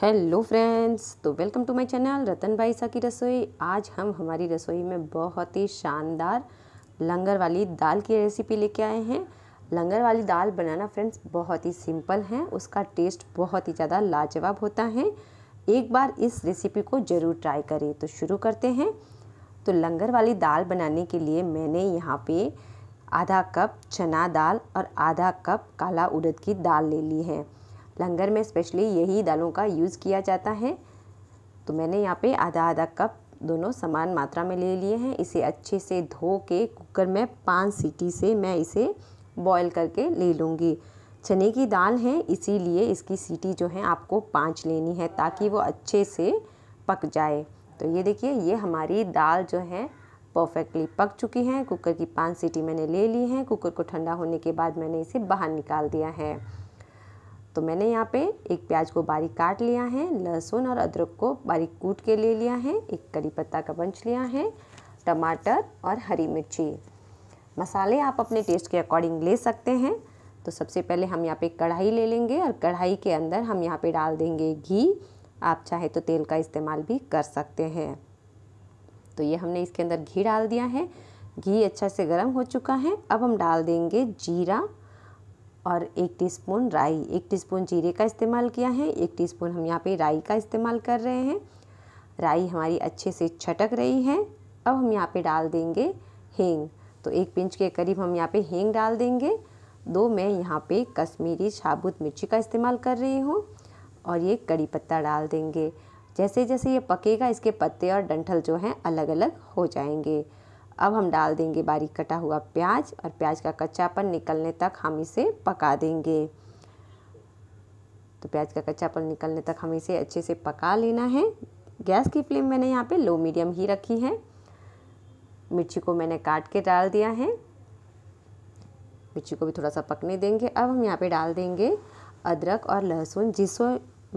hello friends तो welcome to my channel Ratan भाई सा की रसोई आज हम हमारी रसोई में बहुत ही शानदार लंगर वाली दाल की रेसिपी लेके आए हैं लंगर वाली दाल बनाना फ्रेंड्स बहुत ही सिंपल है उसका टेस्ट बहुत ही ज़्यादा लाजवाब होता है एक बार इस रेसिपी को ज़रूर ट्राई करें तो शुरू करते हैं तो लंगर वाली दाल बनाने के लिए मैंने यहाँ पर आधा कप चना दाल और आधा कप काला उड़द की दाल ले ली है लंगर में स्पेशली यही दालों का यूज़ किया जाता है तो मैंने यहाँ पे आधा आधा कप दोनों समान मात्रा में ले लिए हैं इसे अच्छे से धो के कुकर में पाँच सीटी से मैं इसे बॉईल करके ले लूँगी चने की दाल है इसीलिए इसकी सीटी जो है आपको पाँच लेनी है ताकि वो अच्छे से पक जाए तो ये देखिए ये हमारी दाल जो है परफेक्टली पक चुकी है कुकर की पाँच सीटी मैंने ले ली हैं कुकर को ठंडा होने के बाद मैंने इसे बाहर निकाल दिया है तो मैंने यहाँ पे एक प्याज को बारीक काट लिया है लहसुन और अदरक को बारीक कूट के ले लिया है एक करी पत्ता का बंच लिया है टमाटर और हरी मिर्ची मसाले आप अपने टेस्ट के अकॉर्डिंग ले सकते हैं तो सबसे पहले हम यहाँ पे कढ़ाई ले लेंगे और कढ़ाई के अंदर हम यहाँ पे डाल देंगे घी आप चाहे तो तेल का इस्तेमाल भी कर सकते हैं तो ये हमने इसके अंदर घी डाल दिया है घी अच्छा से गर्म हो चुका है अब हम डाल देंगे जीरा और एक टीस्पून राई एक टीस्पून जीरे का इस्तेमाल किया है एक टीस्पून हम यहाँ पे राई का इस्तेमाल कर रहे हैं राई हमारी अच्छे से छटक रही है अब हम यहाँ पे डाल देंगे हींग तो एक पिंच के करीब हम यहाँ पे हींग डाल देंगे दो मैं यहाँ पे कश्मीरी साबुत मिर्ची का इस्तेमाल कर रही हूँ और ये कड़ी पत्ता डाल देंगे जैसे जैसे ये पकेगा इसके पत्ते और डंठल जो हैं अलग अलग हो जाएंगे अब हम डाल देंगे बारीक कटा हुआ प्याज और प्याज का कच्चापन निकलने तक हम इसे पका देंगे तो प्याज का कच्चापन निकलने तक हम इसे अच्छे से पका लेना है गैस की फ्लेम मैंने यहाँ पे लो मीडियम ही रखी है मिर्ची को मैंने काट के डाल दिया है मिर्ची को भी थोड़ा सा पकने देंगे अब हम यहाँ पे डाल देंगे अदरक और लहसुन जिसको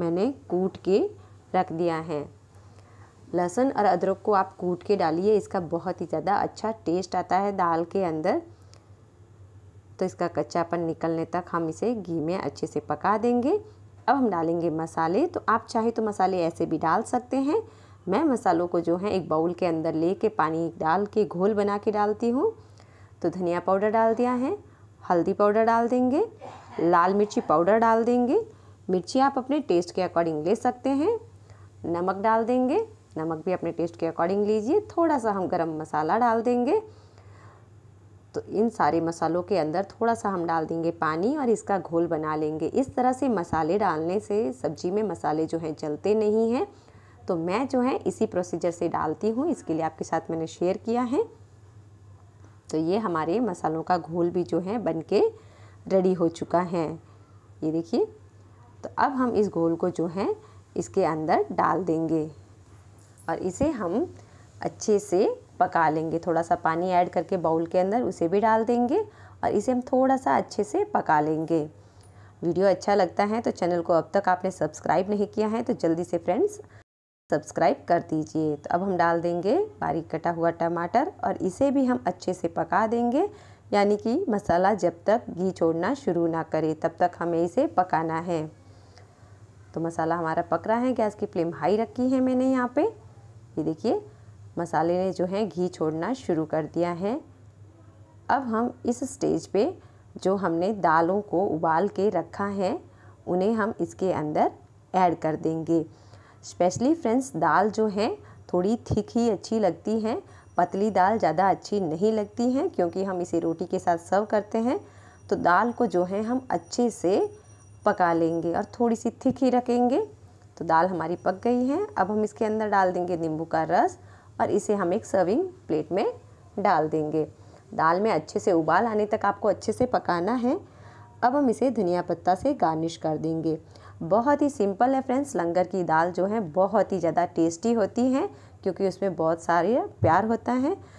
मैंने कूट के रख दिया है लहसुन और अदरक को आप कूट के डालिए इसका बहुत ही ज़्यादा अच्छा टेस्ट आता है दाल के अंदर तो इसका कच्चापन निकलने तक हम इसे घी में अच्छे से पका देंगे अब हम डालेंगे मसाले तो आप चाहे तो मसाले ऐसे भी डाल सकते हैं मैं मसालों को जो है एक बाउल के अंदर ले के पानी डाल के घोल बना के डालती हूँ तो धनिया पाउडर डाल दिया है हल्दी पाउडर डाल देंगे लाल मिर्ची पाउडर डाल देंगे मिर्ची आप अपने टेस्ट के अकॉर्डिंग ले सकते हैं नमक डाल देंगे नमक भी अपने टेस्ट के अकॉर्डिंग लीजिए थोड़ा सा हम गरम मसाला डाल देंगे तो इन सारे मसालों के अंदर थोड़ा सा हम डाल देंगे पानी और इसका घोल बना लेंगे इस तरह से मसाले डालने से सब्जी में मसाले जो हैं जलते नहीं हैं तो मैं जो है इसी प्रोसीजर से डालती हूँ इसके लिए आपके साथ मैंने शेयर किया है तो ये हमारे मसालों का घोल भी जो है बन के रेडी हो चुका है ये देखिए तो अब हम इस घोल को जो है इसके अंदर डाल देंगे और इसे हम अच्छे से पका लेंगे थोड़ा सा पानी ऐड करके बाउल के अंदर उसे भी डाल देंगे और इसे हम थोड़ा सा अच्छे से पका लेंगे वीडियो अच्छा लगता है तो चैनल को अब तक आपने सब्सक्राइब नहीं किया है तो जल्दी से फ्रेंड्स सब्सक्राइब कर दीजिए तो अब हम डाल देंगे बारीक कटा हुआ टमाटर और इसे भी हम अच्छे से पका देंगे यानी कि मसाला जब तक घी छोड़ना शुरू ना करे तब तक हमें इसे पकाना है तो मसाला हमारा पक रहा है गैस की फ्लेम हाई रखी है मैंने यहाँ पे कि देखिए मसाले ने जो है घी छोड़ना शुरू कर दिया है अब हम इस स्टेज पे जो हमने दालों को उबाल के रखा है उन्हें हम इसके अंदर ऐड कर देंगे स्पेशली फ्रेंड्स दाल जो है थोड़ी थिक ही अच्छी लगती हैं पतली दाल ज़्यादा अच्छी नहीं लगती हैं क्योंकि हम इसे रोटी के साथ सर्व करते हैं तो दाल को जो है हम अच्छे से पका लेंगे और थोड़ी सी थिक ही रखेंगे तो दाल हमारी पक गई है अब हम इसके अंदर डाल देंगे नींबू का रस और इसे हम एक सर्विंग प्लेट में डाल देंगे दाल में अच्छे से उबाल आने तक आपको अच्छे से पकाना है अब हम इसे धनिया पत्ता से गार्निश कर देंगे बहुत ही सिंपल है फ्रेंड्स लंगर की दाल जो है बहुत ही ज़्यादा टेस्टी होती है क्योंकि उसमें बहुत सारे प्यार होता है